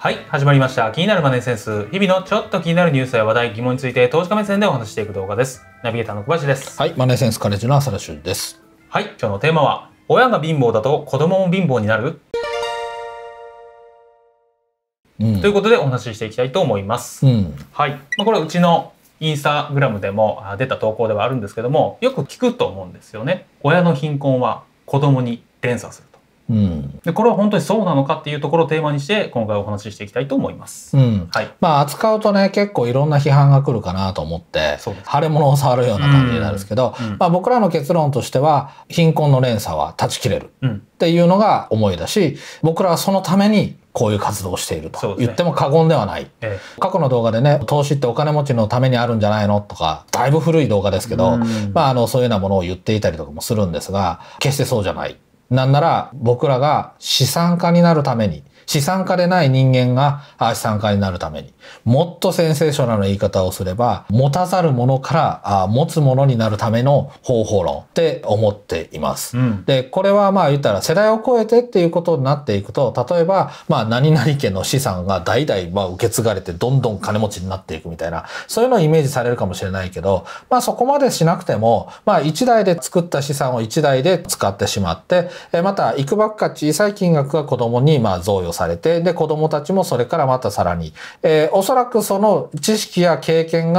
はい、始まりました。気になるマネーセンス。日々のちょっと気になるニュースや話題、疑問について投資家目線でお話していく動画です。ナビゲーターの小林です。はい、マネーセンスカレッジの浅田俊です。はい、今日のテーマは、親が貧乏だと子供も貧乏になる、うん、ということでお話ししていきたいと思います。うん、はい、まあ、これはうちのインスタグラムでも出た投稿ではあるんですけども、よく聞くと思うんですよね。親の貧困は子供に連鎖する。うん、でこれは本当にそうなのかっていうところをテーマにして今回お話ししていきたいと思います、うんはい、まあ扱うとね結構いろんな批判が来るかなと思って腫れ物を触るような感じになるんですけど、うんうん、まあ、僕らの結論としては貧困の連鎖は断ち切れるっていうのが思いだし僕らはそのためにこういう活動をしていると言っても過言ではない、ねええ、過去の動画でね投資ってお金持ちのためにあるんじゃないのとかだいぶ古い動画ですけど、まあ、あのそういうようなものを言っていたりとかもするんですが決してそうじゃないなんなら僕らが資産家になるために資産家でない人間が資産家になるために、もっとセンセーショナルな言い方をすれば、持たざるものから持つものになるための方法論って思っています。うん、で、これはまあ言ったら世代を超えてっていうことになっていくと、例えば、まあ何々家の資産が代々ま受け継がれてどんどん金持ちになっていくみたいな、そういうのをイメージされるかもしれないけど、まあそこまでしなくても、まあ一台で作った資産を一台で使ってしまって、また、いくばっか小さい金額が子供にま贈与されて、で、子供たちもそれからまたさらに、えー、おそらくその知識や経験が、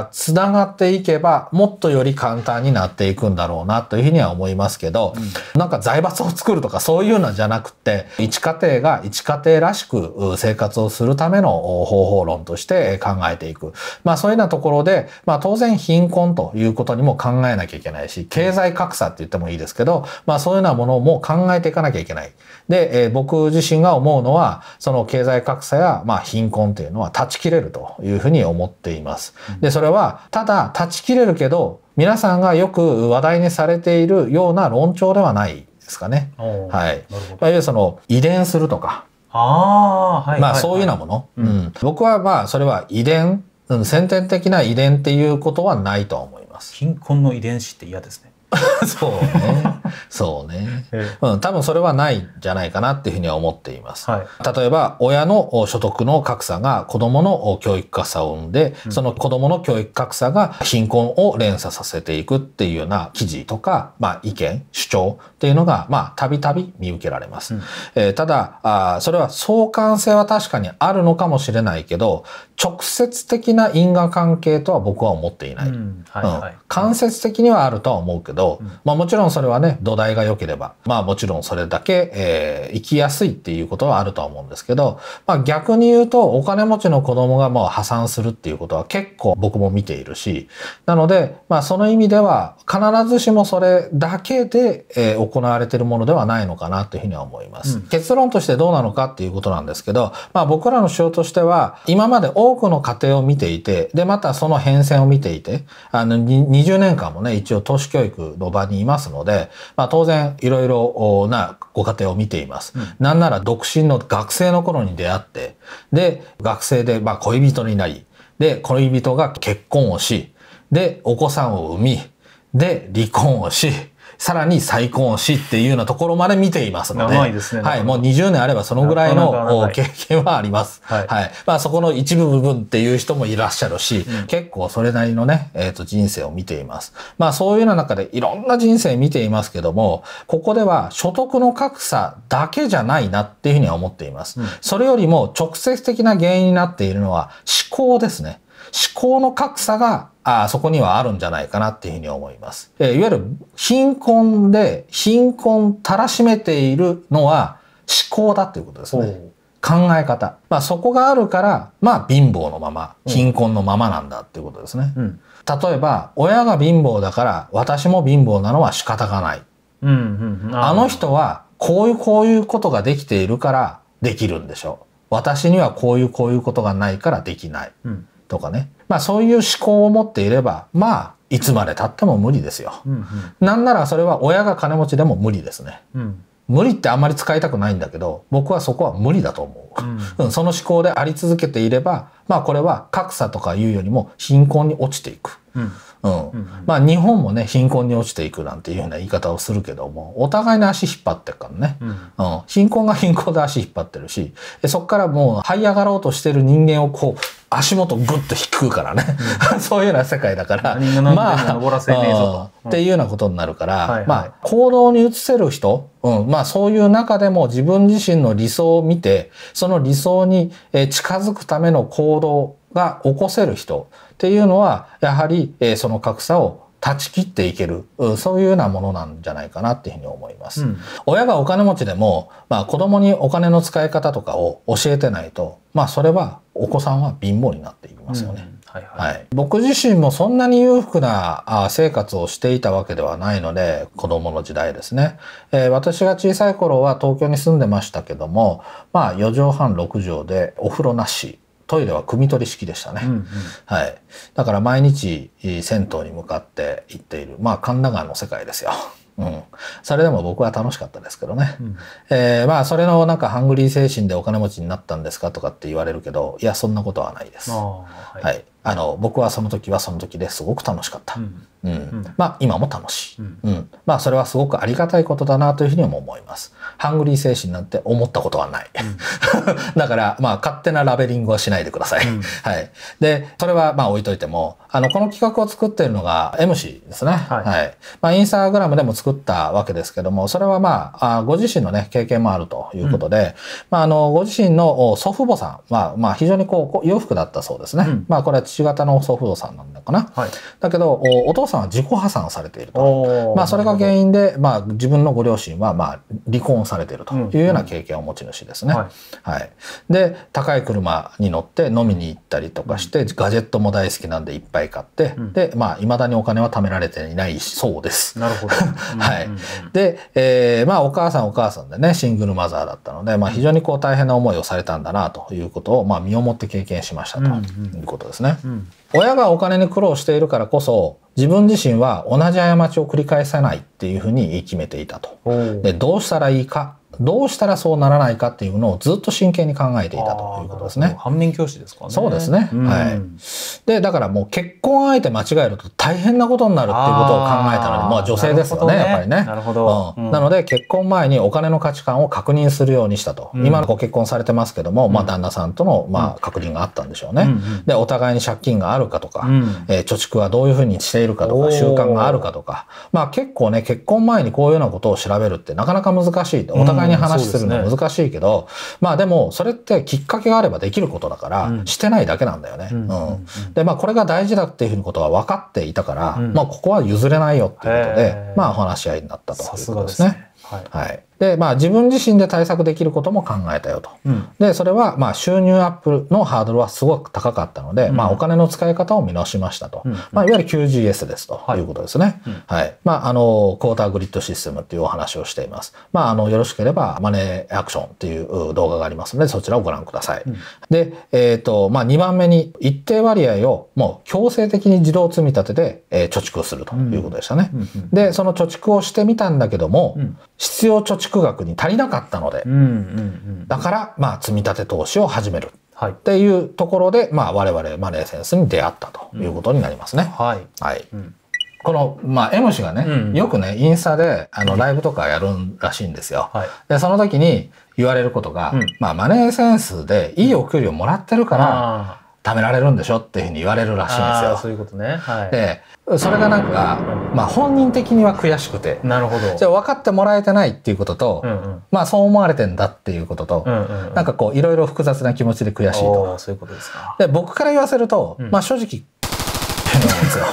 あつながっていけば、もっとより簡単になっていくんだろうな、というふうには思いますけど、うん、なんか財閥を作るとかそういうのじゃなくて、一家庭が一家庭らしく生活をするための方法論として考えていく。まあそういうようなところで、まあ当然貧困ということにも考えなきゃいけないし、経済格差って言ってもいいですけど、まあそういうようなものも考えていかなきゃいけない。で、えー、僕自身が思ううのは、その経済格差や、まあ、貧困というのは断ち切れるというふうに思っています。で、それは、ただ断ち切れるけど、皆さんがよく話題にされているような論調ではないですかね。はい。いわゆるその遺伝するとか。ああ、はい。まあ、そういうようなもの。うん。僕はまあ、それは遺伝、うん、先天的な遺伝っていうことはないと思います。貧困の遺伝子って嫌ですね。そうね。そうね、うん、多分それはないんじゃないかなっていうふうには思っています、はい、例えば親の所得の格差が子どもの教育格差を生んで、うん、その子どもの教育格差が貧困を連鎖させていくっていうような記事とか、まあ、意見主張っていうのがまあたびたび見受けられます、うん、えー、ただあそれは相関性は確かにあるのかもしれないけど直接的な因果関係とは僕は思っていない、うんはいはい、間接的にはあるとは思うけど、まあ、もちろんそれはね土台が良ければ、まあもちろんそれだけ、えー、生きやすいっていうことはあるとは思うんですけど、まあ逆に言うとお金持ちの子供がもう破産するっていうことは結構僕も見ているし、なので、まあその意味では必ずしもそれだけで、えー、行われてるものではないのかなというふうには思います。うん、結論としてどうなのかっていうことなんですけど、まあ僕らの仕張としては今まで多くの家庭を見ていて、でまたその変遷を見ていて、あの20年間もね、一応都市教育の場にいますので、まあ、当然いろいろなご家庭を見ています、うん、なんなら独身の学生の頃に出会ってで学生でま恋人になりで恋人が結婚をしでお子さんを産みで離婚をしさらに再婚しっていうようなところまで見ていますので、いでね、はい、もう20年あればそのぐらいの経験はあります。はい、まあそこの一部部分っていう人もいらっしゃるし、結構それなりのね、えっ、と人生を見ています。まあそういうような中でいろんな人生見ていますけども、ここでは所得の格差だけじゃないなっていうふうには思っています。それよりも直接的な原因になっているのは思考ですね。思考の格差があそこにはあるんじゃないかなっていうふうに思います。えー、いわゆる貧困で貧困たらしめているのは思考だということですね。考え方。まあそこがあるから、まあ貧乏のまま、貧困のままなんだっていうことですね。うん、例えば、親が貧乏だから私も貧乏なのは仕方がない。うんうんうあの人はこういうこういうことができているからできるんでしょう。私にはこういうこういうことがないからできない。とかね。まあ、そういう思考を持っていればまあいつまでたっても無理ですよ、うんうん、なんならそれは親が金持ちでも無理ですね、うん、無理ってあんまり使いたくないんだけど僕はそこは無理だと思う、うん、その思考であり続けていればまあこれは格差とかいうよりも貧困に落ちていく、うんうんうん、まあ日本もね貧困に落ちていくなんていうような言い方をするけどもお互いの足引っ張ってるからね、うん、うん、貧困が貧困で足引っ張ってるしそこからもう這い上がろうとしてる人間をこう足元グッと引くからね、うん、そういうような世界だからまあ、うん、っていうようなことになるから、はいはい、まあ行動に移せる人、うん、まあそういう中でも自分自身の理想を見てその理想に近づくための行動が起こせる人っていうのはやはりその格差を断ち切っていけるそういうようなものなんじゃないかなっていうふうに思います。うん、親がお金持ちでも、まあ、子供にお金の使い方とかを教えてないと、まあ、それはお子さんは貧乏になっていきますよね。うんはい、はい僕自身もそんなに裕福な生活をしていたわけではないので子供の時代ですね、えー、私が小さい頃は東京に住んでましたけどもまあ4畳半6畳でお風呂なしトイレは汲み取り式でしたね、うんうん、はい、だから毎日銭湯に向かって行っているまあ神田川の世界ですよ。うん、それでも僕は楽しかったですけどね、うん、えー、まあそれのなんかハングリー精神でお金持ちになったんですかとかって言われるけどいやそんなことはないです。はい、はいあの僕はその時はその時ですごく楽しかった、うんうん、まあ今も楽しい、うん、まあそれはすごくありがたいことだなというふうにも思いますハングリー精神なんて思ったことはない、だからまあ勝手なラベリングはしないでください、はい、でそれはまあ置いといてもあのこの企画を作っているのが M 氏ですね、はい、はい、まあ、インスタグラムでも作ったわけですけどもそれはまあご自身のね経験もあるということで、まあ、あのご自身の祖父母さんは、まあ、非常にこう洋服だったそうですね、まあこれ父方の祖父母さんなんだかな、はい、だけどおお父さんは自己破産されていると、まあ、それが原因で、まあ、自分のご両親は、まあ、離婚されているというような経験を持ち主ですね。うんうん、はい、はい、で高い車に乗って飲みに行ったりとかして、うん、ガジェットも大好きなんでいっぱい買って、うん、でまあいまだにお金は貯められていないそうです。なるほど、はいで、えー、まあお母さんお母さんでねシングルマザーだったので、まあ、非常にこう大変な思いをされたんだなということを、まあ、身をもって経験しましたということですね。うん、親がお金に苦労しているからこそ自分自身は同じ過ちを繰り返さないっていうふうに決めていたと。でどうしたらいいかどうしたらそうならないかっていうのをずっと真剣に考えていたということですね。反面教師ですか、ね、そうですね。はい。で、だからもう結婚相手間違えると大変なことになるっていうことを考えたので、まあ女性ですよね、やっぱりね。なるほど、なので結婚前にお金の価値観を確認するようにしたと。今のご結婚されてますけども、まあ旦那さんとのまあ確認があったんでしょうね。で、お互いに借金があるかとか、え貯蓄はどういうふうにしているかとか、習慣があるかとか、まあ結構ね、結婚前にこういうようなことを調べるってなかなか難しい。お互い互いに話するのは難しいけど、まあでもそれってきっかけがあればできることだから、してないだけなんだよね。うんでまあこれが大事だっていうふうにことは分かっていたから、まあここは譲れないよっていうことで、まあ話し合いになったということですね。はい、はいで、まあ自分自身で対策できることも考えたよと。うん、で、それはまあ収入アップのハードルはすごく高かったので、うん、まあお金の使い方を見直しましたと。うん、まあいわゆる QGS ですということですね。はい、まああの、クォーターグリッドシステムっていうお話をしています。まああの、よろしければマネーアクションっていう動画がありますので、そちらをご覧ください。で、えっ、ー、と、まあ2番目に一定割合をもう強制的に自動積み立てで、えー、貯蓄するということでしたね。で、その貯蓄をしてみたんだけども、必要貯蓄額に足りなかったので、だから、まあ、積み立て投資を始める。っていうところで、はい、まあ、我々マネーセンスに出会ったということになりますね。うん、はい。はい。うんこの、まあ、M 氏がね、うん、よくね、インスタで、あの、ライブとかやるらしいんですよ。はい、で、その時に言われることが、うん、まあ、マネーセンスでいいお給料もらってるから、貯められるんでしょっていうふうに言われるらしいんですよ。そういうことね。はい、で、それがなんか、うん、まあ本人的には悔しくて。なるほど。じゃあ分かってもらえてないっていうことと、うんうん、まあそう思われてんだっていうことと、うんうんうん、なんかこういろいろ複雑な気持ちで悔しいと。そういうことですか。で、僕から言わせると、うん、まあ正直、変なんですよ。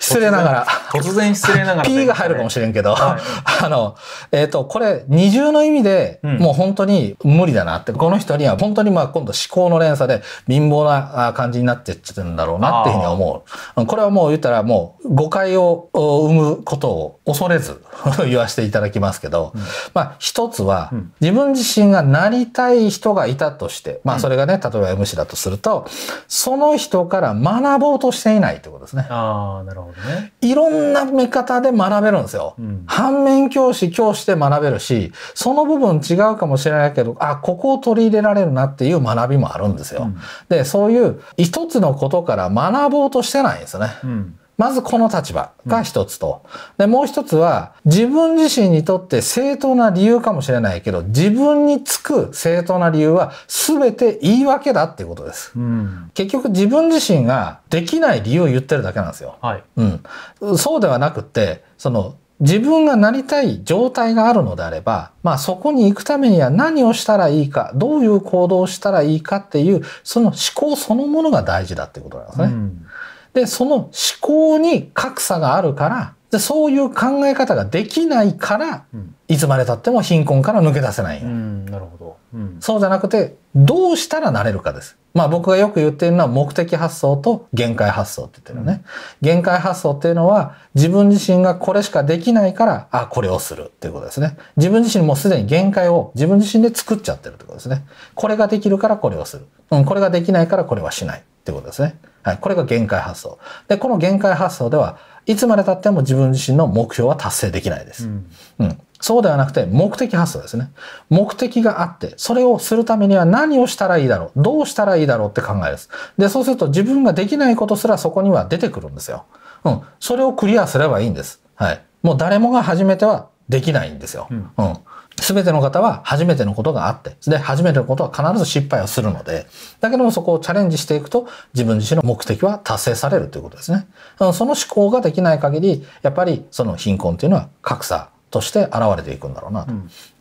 失礼ながら。突然失礼ながら。P が入るかもしれんけど、はい、あの、えっ、ー、と、これ、二重の意味で、もう本当に無理だなって、うん、この人には本当にまあ今度思考の連鎖で貧乏な感じになってっちゃってるんだろうなっていうふうに思う。これはもう言ったらもう誤解を生むことを恐れず 言わせていただきますけど、うん、まあ一つは、自分自身がなりたい人がいたとして、まあそれがね、例えば MC だとすると、その人から学ぼうとしていないってことですね。ああ、なるほど。ね、いろんな見方で学べるんですよ、うん、反面教師教師で学べるしその部分違うかもしれないけどあここを取り入れられるなっていう学びもあるんですよ、うん、でそういう一つのことから学ぼうとしてないんですね、うんまずこの立場が一つと。で、もう一つは、自分自身にとって正当な理由かもしれないけど、自分につく正当な理由は全て言い訳だっていうことです。うん、結局自分自身ができない理由を言ってるだけなんですよ。はい、うん。そうではなくて、その、自分がなりたい状態があるのであれば、まあそこに行くためには何をしたらいいか、どういう行動をしたらいいかっていう、その思考そのものが大事だってことなんですね。うんで、その思考に格差があるから、でそういう考え方ができないから、うん、いつまでたっても貧困から抜け出せない、うん、なるほど、うん、そうじゃなくてどうしたらなれるかです。まあ僕がよく言ってるのは目的発想と限界発想って言ってるね、限界発想っていうのは自分自身がこれしかできないからあこれをするっていうことですね。自分自身もすでに限界を自分自身で作っちゃってるってことですね。これができるからこれをする。うん、これができないからこれはしない。ってことですね。はい、これが限界発想。で、この限界発想では、いつまでたっても自分自身の目標は達成できないです。うん、うん、そうではなくて、目的発想ですね。目的があって、それをするためには何をしたらいいだろうどうしたらいいだろうって考えです。で、そうすると自分ができないことすらそこには出てくるんですよ。うん。それをクリアすればいいんです。はい。もう誰もが初めてはできないんですよ。うん、うん全ての方は初めてのことがあって、で、初めてのことは必ず失敗をするので、だけどもそこをチャレンジしていくと自分自身の目的は達成されるということですね。その思考ができない限り、やっぱりその貧困というのは格差として現れていくんだろうなと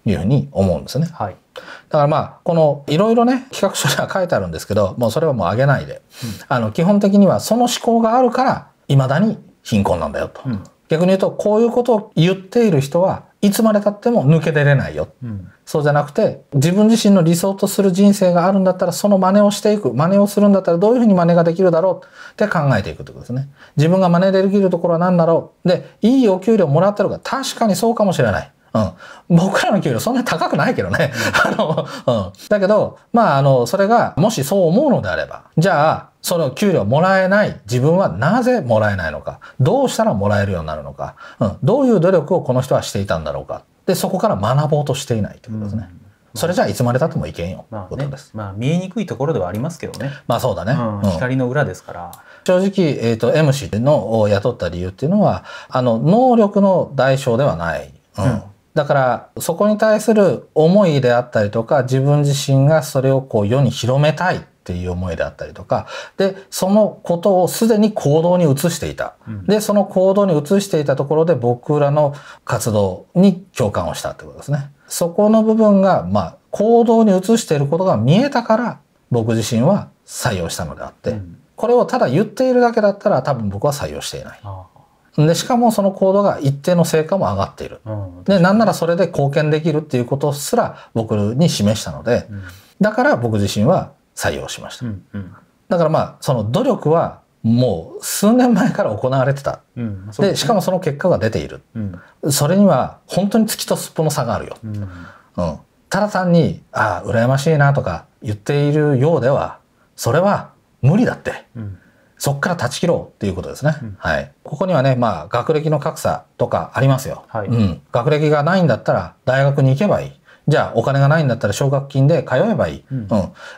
いうふうに思うんですね。うんはい、だからまあこのいろいろね企画書には書いてあるんですけどもうそれはもう上げないで、うん、あの基本的にはその思考があるから未だに貧困なんだよと、うん、逆に言うとこういうことを言っている人はいつまでたっても抜け出れないよ、うん、そうじゃなくて自分自身の理想とする人生があるんだったらその真似をしていく真似をするんだったらどういうふうに真似ができるだろうって考えていくということですね自分が真似できるところは何だろうでいいお給料もらってるか確かにそうかもしれないうん。僕らの給料そんな高くないけどね。あの、うん。だけど、まあ、あの、それが、もしそう思うのであれば、じゃあ、その給料もらえない自分はなぜもらえないのか。どうしたらもらえるようになるのか。うん。どういう努力をこの人はしていたんだろうか。で、そこから学ぼうとしていないということですね。うんそれじゃあいつまでたってもいけんよ、まあね、まあ見えにくいところではありますけどねまあそうだね、うん、光の裏ですから、正直、えーと、M 氏のを雇った理由っていうのはあの能力の代償ではない、うん、うんだからそこに対する思いであったりとか自分自身がそれをこう世に広めたいっていう思いであったりとかでそのことをすでに行動に移していた、でその行動に移していたところで僕らの活動に共感をしたってことですね。そこの部分が、まあ、行動に移していることが見えたから僕自身は採用したのであって、これをただ言っているだけだったら多分僕は採用していない。で、しかもその行動が一定の成果も上がっている。うん、で、なんならそれで貢献できるっていうことすら僕に示したので、うん、だから僕自身は採用しました。うんうん、だからまあ、その努力はもう数年前から行われてた。うん、で、ね、しかもその結果が出ている。それには本当に月とすっぽの差があるよ。うんただ単に、ああ、羨ましいなとか言っているようでは、それは無理だって。うんそこから断ち切ろうということですね、うん、はい。ここにはね、まあ、学歴の格差とかありますよ、はい、うん。学歴がないんだったら大学に行けばいい。じゃあ、お金がないんだったら奨学金で通えばいい。うん、うん、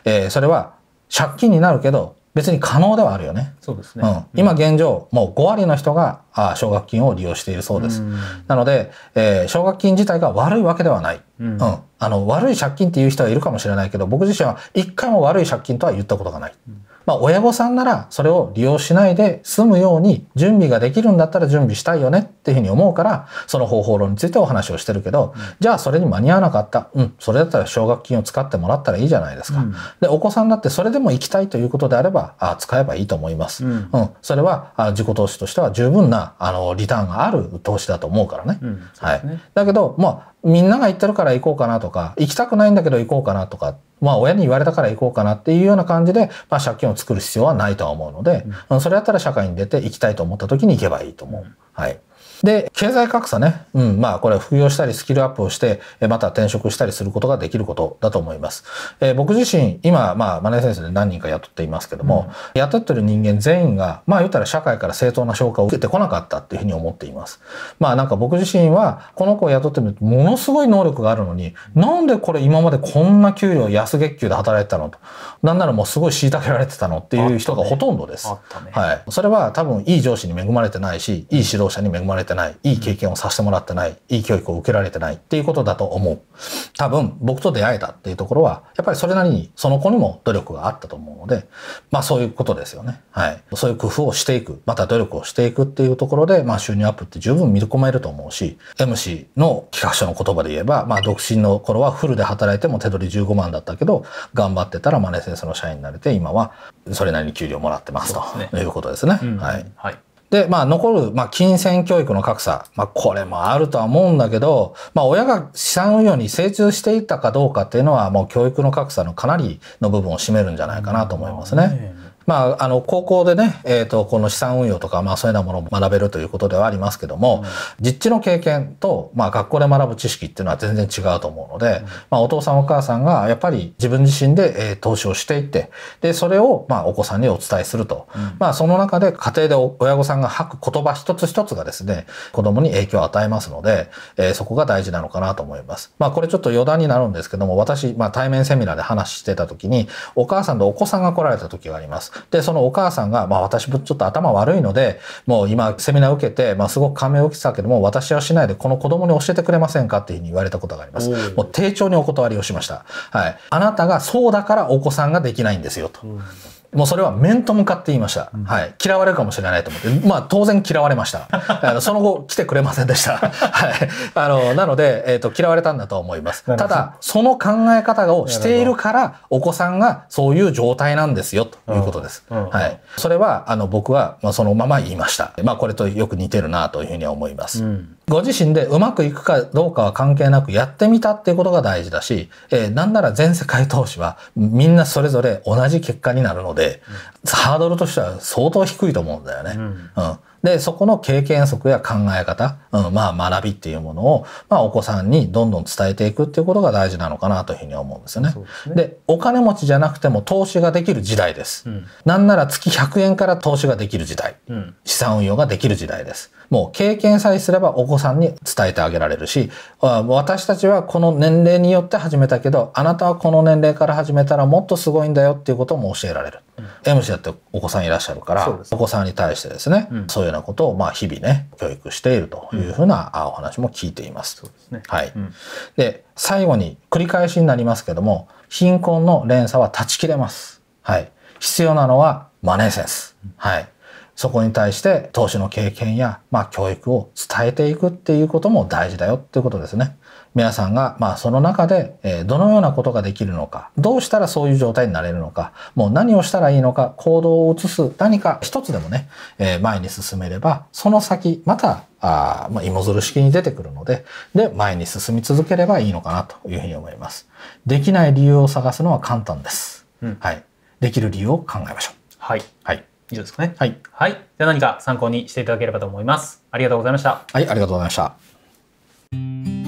えー、それは借金になるけど、別に可能ではあるよね。そうですね。うん、今現状、もう5割の人があ奨学金を利用しているそうです。うん、なので、えー、奨学金自体が悪いわけではない、うん、うん、あの。悪い借金っていう人はいるかもしれないけど、僕自身は一回も悪い借金とは言ったことがない。うんまあ、親御さんならそれを利用しないで済むように準備ができるんだったら準備したいよねっていうふうに思うから、その方法論についてお話をしてるけど、うん、じゃあそれに間に合わなかった。うん、それだったら奨学金を使ってもらったらいいじゃないですか。うん、で、お子さんだってそれでも行きたいということであれば、あ使えばいいと思います。うん、うん、それはあ自己投資としては十分なあのリターンがある投資だと思うからね。はい。だけど、まあ、みんなが行ってるから行こうかなとか、行きたくないんだけど行こうかなとか、まあ親に言われたから行こうかなっていうような感じで、まあ借金を作る必要はないとは思うので、うん、それだったら社会に出て行きたいと思った時に行けばいいと思う。うん、はい。で、経済格差ね。うん、まあ、これは副業したりスキルアップをして、また転職したりすることができることだと思います。えー、僕自身、今、まあ、マネー先生で何人か雇っていますけども、うん、雇ってる人間全員が、まあ、言ったら社会から正当な評価を受けてこなかったっていうふうに思っています。まあ、なんか僕自身は、この子を雇ってみると、ものすごい能力があるのに、なんでこれ今までこんな給料安月給で働いてたのと。なんならもうすごい虐げられてたのっていう人がほとんどです。ねね、はい。それは多分いい上司に恵まれてないし、いい指導者に恵まれててない、いい経験をさせてもらってない、いい教育を受けられてないっていうことだと思う。多分、僕と出会えたっていうところは、やっぱりそれなりに、その子にも努力があったと思うので、まあそういうことですよね。はい。そういう工夫をしていく、また努力をしていくっていうところで、まあ収入アップって十分見込めると思うし、MC の企画書の言葉で言えば、まあ独身の頃はフルで働いても手取り15万だったけど、頑張ってたらマネセンスの社員になれて、今はそれなりに給料もらってますということですね。すねうん、はい。はいで、まあ残る、まあ金銭教育の格差、まあこれもあるとは思うんだけど、まあ親が資産運用に精通していたかどうかっていうのはもう教育の格差のかなりの部分を占めるんじゃないかなと思いますね。まあ、あの高校でね、えーと、この資産運用とか、まあ、そういうようなものも学べるということではありますけども、うん、実地の経験と、まあ、学校で学ぶ知識っていうのは全然違うと思うので、うん、まあ、お父さんお母さんがやっぱり自分自身で、えー、投資をしていってでそれを、まあ、お子さんにお伝えすると、うん、まあ、その中で家庭で親御さんが吐く言葉一つ一つがですね子供に影響を与えますので、えー、そこが大事なのかなと思います。まあ、これちょっと余談になるんですけども私、まあ、対面セミナーで話してた時にお母さんとお子さんが来られた時があります。。で、そのお母さんが、まあ私もちょっと頭悪いので、もう今セミナー受けて、まあすごく感銘を受けてたけども、私はしないでこの子供に教えてくれませんかっていうふうに言われたことがあります。もう丁重にお断りをしました。はい。あなたがそうだからお子さんができないんですよと。もうそれは面と向かって言いました。はい。嫌われるかもしれないと思って。まあ当然嫌われました。あのその後来てくれませんでした。はい。あの、なので、えっ、ー、と、嫌われたんだと思います。ただ、その考え方をしているから、お子さんがそういう状態なんですよ、ということです。うんうん、はい。それは、あの、僕は、まあ、そのまま言いました。まあこれとよく似てるなというふうには思います。うんご自身でうまくいくかどうかは関係なくやってみたっていうことが大事だし、えー、なんなら全世界投資はみんなそれぞれ同じ結果になるので、ハードルとしては相当低いと思うんだよね。うん、うんで、そこの経験則や考え方、うん、まあ学びっていうものを、まあお子さんにどんどん伝えていくっていうことが大事なのかなというふうに思うんですよね。で、ね、お金持ちじゃなくても投資ができる時代です。うん、なんなら月100円から投資ができる時代、うん、資産運用ができる時代です。もう経験さえすればお子さんに伝えてあげられるし、私たちはこの年齢によって始めたけど、あなたはこの年齢から始めたらもっとすごいんだよっていうことも教えられる。うん、MC だってお子さんいらっしゃるから、お子さんに対してですね、うんようなことをまあ日々ね教育しているというふうなお話も聞いています。そうですね。はい、うん、で最後に繰り返しになりますけども貧困の連鎖は断ち切れます。はい、必要なのはマネーセンス。はいそこに対して投資の経験や、まあ、教育を伝えていくっていうことも大事だよっていうことですね。皆さんが、まあ、その中で、えどのようなことができるのか、どうしたらそういう状態になれるのか、もう何をしたらいいのか、行動を移す何か一つでもね、え前に進めれば、その先、また、あまあ、芋づる式に出てくるので、で、前に進み続ければいいのかなというふうに思います。できない理由を探すのは簡単です。うん、はい。できる理由を考えましょう。はい。はい。以上ですかね。はい。はい。じゃ何か参考にしていただければと思います。ありがとうございました。はい、ありがとうございました。